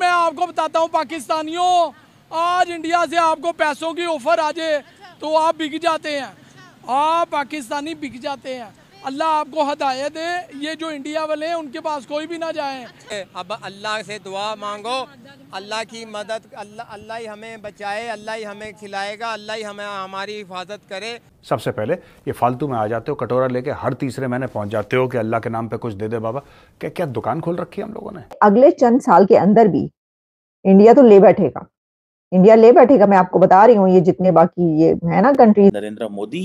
मैं आपको बताता हूँ पाकिस्तानियों आज इंडिया से आपको पैसों की ऑफर आ जाए तो आप बिक जाते हैं आप पाकिस्तानी बिक जाते हैं अल्लाह आपको हदायत दे ये जो इंडिया वाले हैं उनके पास कोई भी ना जाए अब अल्लाह से दुआ मांगो अल्लाह की मदद अल्लाह अल्लाह ही हमें बचाए अल्लाह ही हमें खिलाएगा अल्लाह ही हमें हमारी हिफाजत करे सबसे पहले ये फालतू में आ जाते हो कटोरा लेके हर तीसरे महीने पहुंच जाते हो कि अल्लाह के नाम पे कुछ दे दे बाबा क्या क्या दुकान खोल रखी है हम लोगों ने अगले चंद साल के अंदर भी इंडिया तो ले बैठेगा इंडिया ले बैठेगा मैं आपको बता रही हूँ ये जितने बाकी ये है ना कंट्री नरेंद्र मोदी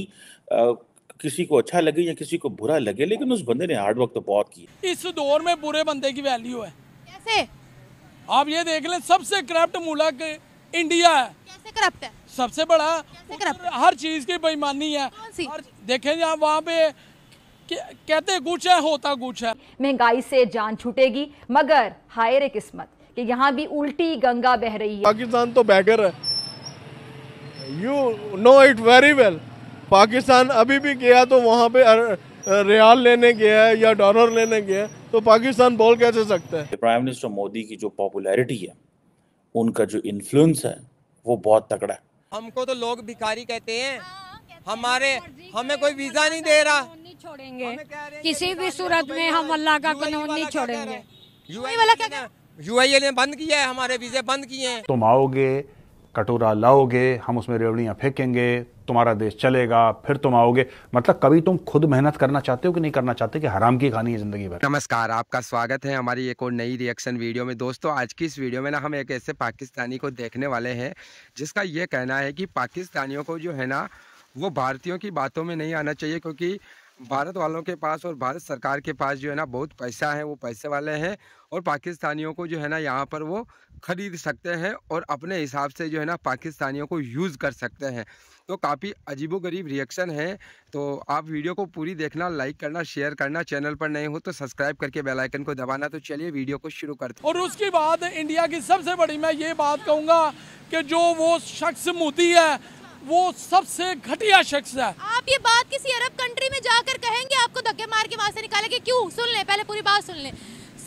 किसी को अच्छा लगे या किसी को बुरा लगे लेकिन उस बंदे ने हार्ड वर्क तो बहुत किया इस दौर में बुरे बंदे की वैल्यू है कैसे आप ये देख लें सबसे करप्ट मुल्क इंडिया है कैसे करप्ट है सबसे बड़ा हर चीज की बेईमानी है देखे आप वहाँ पे कहते कुछ है होता कुछ है महंगाई से जान छूटेगी मगर हायर किस्मत कि यहाँ भी उल्टी गंगा बह रही है पाकिस्तान तो बैगर है you know it very well Pakistan अभी भी गया तो वहाँ पे रियाल लेने गया है या डॉलर लेने गया है तो पाकिस्तान बोल कैसे सकता है प्राइम मिनिस्टर मोदी की जो पॉपुलैरिटी है उनका जो इन्फ्लुएंस है वो बहुत तगड़ा है हमको तो लोग भिखारी कहते हैं हाँ, हमारे हमें कोई वीजा नहीं दे रहा छोड़ेंगे किसी भी सूरत में हम अल्लाह का कानून नहीं छोड़ेंगे यूआई ने बंद किया है हमारे वीजे बंद किए हैं तुम आओगे कटोरा लाओगे हम उसमें रेवड़ियाँ फेंकेंगे तुम्हारा देश चलेगा फिर तुम आओगे मतलब कभी तुम खुद मेहनत करना चाहते हो कि नहीं करना चाहते कि हराम की खानी है जिंदगी भर नमस्कार आपका स्वागत है हमारी एक और नई रिएक्शन वीडियो में दोस्तों आज की इस वीडियो में ना हम एक ऐसे पाकिस्तानी को देखने वाले हैं जिसका ये कहना है कि पाकिस्तानियों को जो है ना वो भारतीयों की बातों में नहीं आना चाहिए क्योंकि भारत वालों के पास और भारत सरकार के पास जो है ना बहुत पैसा है वो पैसे वाले हैं और पाकिस्तानियों को जो है ना यहाँ पर वो ख़रीद सकते हैं और अपने हिसाब से जो है ना पाकिस्तानियों को यूज़ कर सकते हैं तो काफ़ी अजीबोगरीब रिएक्शन है तो आप वीडियो को पूरी देखना लाइक करना शेयर करना चैनल पर नहीं हो तो सब्सक्राइब करके बेलाइकन को दबाना तो चलिए वीडियो को शुरू करते और उसके बाद इंडिया की सबसे बड़ी मैं ये बात कहूँगा कि जो वो शख्स मोदी है वो सबसे घटिया शख्स है आप ये बात किसी अरब कंट्री में जाकर कहेंगे आपको धक्के मार के वहाँ से निकालेंगे क्यों सुन ले पहले पूरी बात सुन ले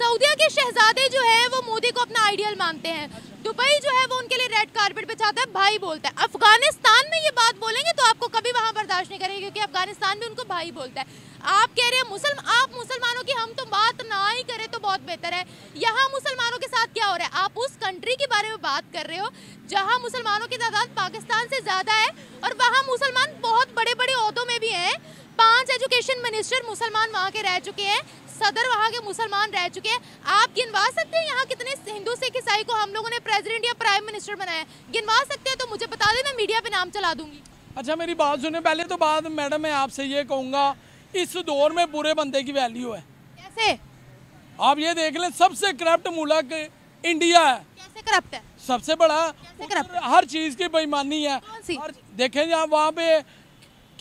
सऊदीया के शहजादे जो है वो मोदी को अपना आइडियल मानते हैं अच्छा। दुबई जो है वो उनके लिए रेड कारपेट बिछाता है भाई बोलता है अफगानिस्तान में ये बात बोलेंगे तो आपको कभी वहाँ बर्दाश्त नहीं करेंगे क्योंकि अफगानिस्तान में उनको भाई बोलता है आप कह रहे हैं मुसलमान आप मुसलमानों की हम तो बात ना ही करें तो बहुत बेहतर है यहाँ मुसलमानों के क्या हो रहा है आप उस कंट्री के बारे में बात कर रहे हो जहाँ मुसलमानों की तादाद पाकिस्तान से ज़्यादा है और वहाँ मुसलमान बहुत बड़े बड़े अहदों में भी हैं पांच एजुकेशन मिनिस्टर मुसलमान वहाँ के रह चुके हैं सदर वहाँ के मुसलमान रह चुके हैं आप गिनवा सकते हैं यहाँ कितने हिंदू सिख ईसाई को हम लोगों ने प्रेजिडेंट या प्राइम मिनिस्टर बनाया गिनवा सकते हैं तो मुझे बता दें मैं मीडिया पर नाम चला दूंगी अच्छा मेरी बात सुने पहले तो बात मैडम मैं आपसे ये कहूँगा इस दौर में बुरे बंदे की वैल्यू है कैसे आप ये देख लें सबसे करप्ट मुलक इंडिया है कैसे करप्ट है सबसे बड़ा हर चीज की बेईमानी है देखे देखें वहाँ पे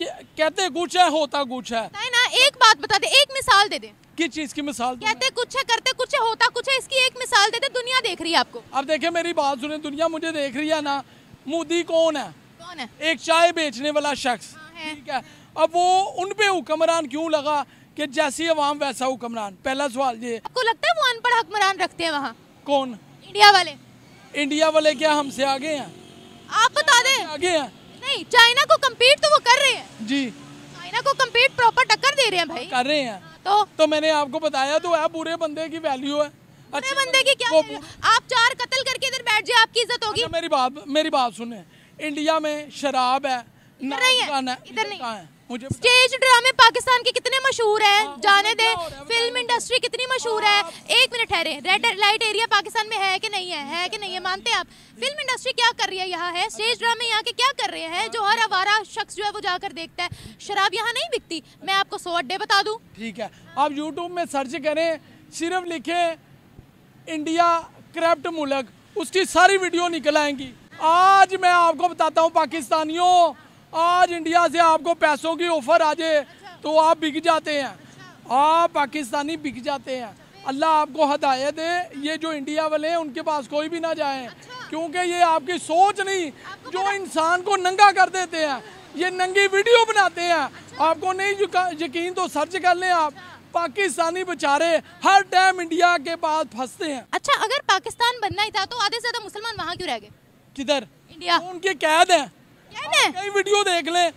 कहते कुछ है होता कुछ है ना एक बात बता दे एक मिसाल दे दे किस चीज की मिसाल कहते कुछ है करते कुछ है होता कुछ है इसकी एक मिसाल दे दे दुनिया देख रही है आपको अब देखे मेरी बात सुने दुनिया मुझे देख रही है ना मोदी कौन है कौन है एक चाय बेचने वाला शख्स हाँ, ठीक है अब वो उनपे हुक्मरान क्यों लगा कि जैसी अवाम वैसा हुक्मरान पहला सवाल ये आपको लगता है वो अनपढ़ हुक्मरान रखते हैं वहाँ कौन इंडिया वाले इंडिया वाले क्या हमसे आगे हैं आप बता दें आगे हैं नहीं चाइना को कम्पीट तो वो कर रहे हैं जी चाइना को कम्पीट प्रॉपर टक्कर दे रहे हैं भाई कर रहे हैं हाँ, तो तो मैंने आपको बताया तो है बुरे बंदे की वैल्यू है अच्छे बंदे की क्या आप चार कत्ल करके इधर बैठ जाए आपकी इज्जत होगी अच्छा, मेरी बात मेरी बात सुने इंडिया में शराब है इधर नहीं है इधर नहीं है स्टेज ड्रामे पाकिस्तान के कितने मशहूर है हाँ, जाने दे फिल्म इंडस्ट्री कितनी मशहूर है एक मिनट ठहरे रेड लाइट एरिया पाकिस्तान में है कि नहीं है है कि नहीं है मानते आप फिल्म इंडस्ट्री क्या कर रही है यहाँ है स्टेज ड्रामे यहाँ के क्या कर रहे हैं जो हर आवारा शख्स जो है वो जाकर देखता है शराब यहाँ नहीं बिकती मैं आपको सौ अड्डे बता दूँ ठीक है आप यूट्यूब में सर्च करें सिर्फ लिखे इंडिया करप्ट मुलक उसकी सारी वीडियो निकल आएंगी आज मैं आपको बताता हूँ पाकिस्तानियों आज इंडिया से आपको पैसों की ऑफर आ जाए तो आप बिक जाते हैं आप पाकिस्तानी बिक जाते हैं अल्लाह आपको हदायत दे ये जो इंडिया वाले हैं उनके पास कोई भी ना जाए क्योंकि ये आपकी सोच नहीं जो इंसान को नंगा कर देते हैं ये नंगी वीडियो बनाते हैं आपको नहीं यकीन तो सर्च कर लें आप पाकिस्तानी बेचारे हर टाइम इंडिया के पास फंसते हैं अच्छा अगर पाकिस्तान बनना ही था तो आधे से ज्यादा मुसलमान वहाँ क्यों रह गए किधर इंडिया उनके कैद है कई वीडियो देख लें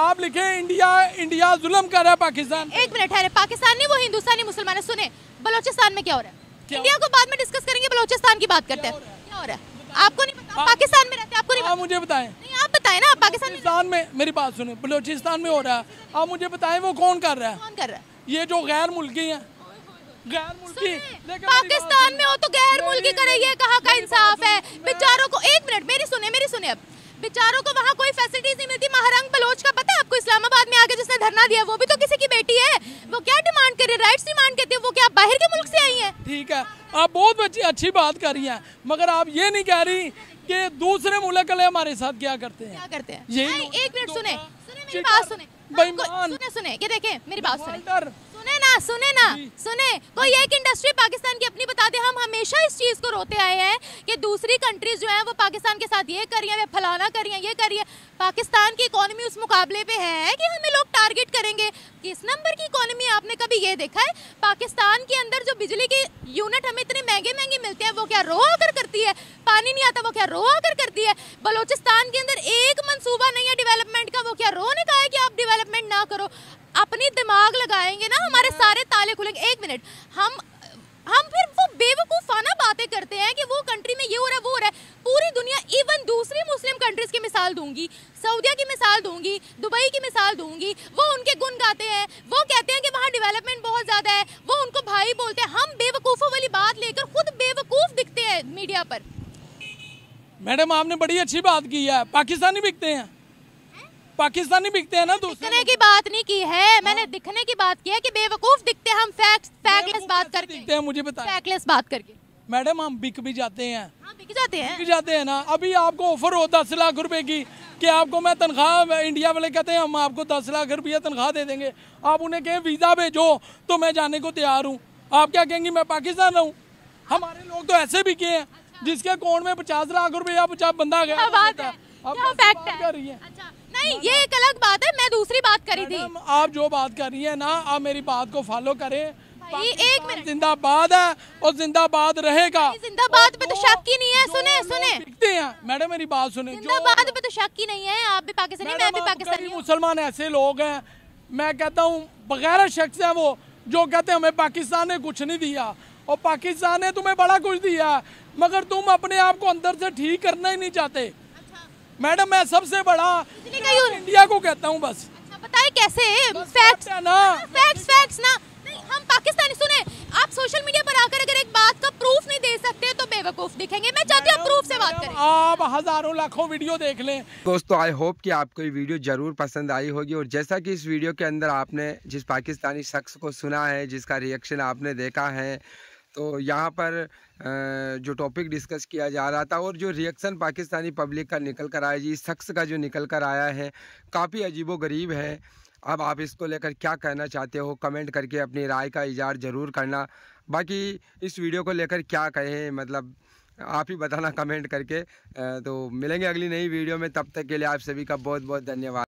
आप लिखे इंडिया इंडिया जुलम कर रहा है पाकिस्तान एक मिनट है पाकिस्तान नहीं वो हिंदुस्तानी मुसलमान है सुने बलोचिस्तान में क्या हो रहा है इंडिया को बाद में डिस्कस करेंगे बलोचिस्तान की बात करते हैं क्या हो रहा है आपको नहीं पता पाकिस्तान में रहते हैं आपको नहीं आप मुझे बताएं नहीं आप बताएं ना पाकिस्तान में में मेरी बात सुने बलोचिस्तान में हो रहा है आप मुझे बताएं वो कौन कर रहा है कौन कर रहा है ये जो गैर मुल्की है गैर मुल्की पाकिस्तान में हो तो गैर मुल्की करे ये कहा का इंसाफ है बेचारों को एक मिनट मेरी सुने मेरी सुने अब बेचारों को वहाँ कोई फैसिलिटीज नहीं मिलती महारंग बलोच का पता है आपको इस्लामाबाद में आके जिसने धरना दिया वो भी तो किसी की बेटी है वो क्या डिमांड करे राइट्स डिमांड करती है वो क्या बाहर के मुल्क से आई है ठीक है आप बहुत बच्ची अच्छी बात कर रही है मगर आप ये नहीं कह रही कि दूसरे मुल्क वाले हमारे साथ क्या करते हैं क्या करते हैं एक मिनट तो सुने सुने मेरी बात सुने सुने सुने ये देखें मेरी बात सुने सुने ना सुने ना सुने कोई एक इंडस्ट्री पाकिस्तान की अपनी बता दे हम हमेशा इस चीज़ को रोते आए हैं कि दूसरी कंट्रीज जो है वो पाकिस्तान के साथ ये करी है वे फलाना करी है ये करी है पाकिस्तान की इकोनॉमी उस मुकाबले पे है कि हमें लोग टारगेट करेंगे किस नंबर की इकोनॉमी आपने कभी ये देखा है पाकिस्तान के अंदर जो बिजली के यूनिट हमें इतने महंगे महंगे मिलते हैं वो क्या रो आकर करती है पानी नहीं आता वो क्या रो आकर करती है बलोचिस्तान के अंदर एक मनसूबा नहीं है डेवलपमेंट का वो क्या रो ने कहा है कि आप डेवलपमेंट ना करो अपनी दिमाग लगाएंगे ना हमारे हाँ। सारे ताले खुलेंगे एक मिनट हम हम फिर वो बेवकूफाना बातें करते हैं कि वो कंट्री में ये हो रहा है वो हो रहा है पूरी दुनिया इवन दूसरी मुस्लिम कंट्रीज की मिसाल दूंगी सऊदीया की मिसाल दूंगी दुबई की मिसाल दूंगी वो उनके गुण गाते हैं वो कहते हैं कि वहाँ डेवलपमेंट बहुत ज़्यादा है वो उनको भाई बोलते हैं हम बेवकूफ़ों वाली बात लेकर खुद बेवकूफ़ दिखते हैं मीडिया पर मैडम आपने बड़ी अच्छी बात की है पाकिस्तानी बिकते हैं पाकिस्तानी बिकते हैं ना दिखने की बात नहीं की है हाँ। मैंने दिखने की बात की है कि बेवकूफ दिखते हैं हम फैक्ट फैक्टलेस बात करके दिखते हैं मुझे बता फैक्टलेस बात करके मैडम हम बिक भी जाते हैं हाँ, बिक जाते हैं बिक जाते हैं ना अभी आपको ऑफर हो दस लाख रुपए की कि आपको मैं तनख्वाह इंडिया वाले कहते हैं हम आपको दस लाख रुपया तनख्वाह दे देंगे आप उन्हें कहें वीज़ा भेजो तो मैं जाने को तैयार हूँ आप क्या कहेंगी मैं पाकिस्तान रहूँ हमारे लोग तो ऐसे भी किए हैं अच्छा। जिसके अकाउंट में पचास लाख रुपया बंदा गया फैक्ट है नहीं ये एक अलग बात है मैं दूसरी बात करी थी आप जो बात कर रही है ना आप मेरी बात को फॉलो करें एक मिनट जिंदाबाद है और जिंदाबाद रहेगा जिंदाबाद पे तो शक की नहीं है सुने सुने दिखते हैं मैडम मेरी बात सुने जिंदाबाद पे तो शक की नहीं है आप भी पाकिस्तानी मैं भी पाकिस्तानी मुसलमान ऐसे लोग हैं मैं कहता हूँ बगैर शख्स है वो जो कहते हैं हमें पाकिस्तान ने कुछ नहीं दिया और पाकिस्तान ने तुम्हें बड़ा कुछ दिया मगर तुम अपने आप को अंदर से ठीक करना ही नहीं चाहते मैडम मैं सबसे बड़ा इंडिया को कहता हूँ बस अच्छा, बताए कैसे फैक्ट्स फैक्ट्स फैक्ट्स ना नहीं हम पाकिस्तानी सुने आप सोशल मीडिया पर आकर अगर एक बात का प्रूफ नहीं दे सकते तो बेवकूफ दिखेंगे मैं चाहती हूँ प्रूफ से बात करें आप हजारों लाखों वीडियो देख लें दोस्तों आई होप कि आपको ये वीडियो जरूर पसंद आई होगी और जैसा कि इस वीडियो के अंदर आपने जिस पाकिस्तानी शख्स को सुना है जिसका रिएक्शन आपने देखा है तो यहाँ पर जो टॉपिक डिस्कस किया जा रहा था और जो रिएक्शन पाकिस्तानी पब्लिक का निकल कर आया जी इस शख्स का जो निकल कर आया है काफ़ी अजीबो गरीब है अब आप इसको लेकर क्या कहना चाहते हो कमेंट करके अपनी राय का इजार ज़रूर करना बाकी इस वीडियो को लेकर क्या कहें मतलब आप ही बताना कमेंट करके तो मिलेंगे अगली नई वीडियो में तब तक के लिए आप सभी का बहुत बहुत धन्यवाद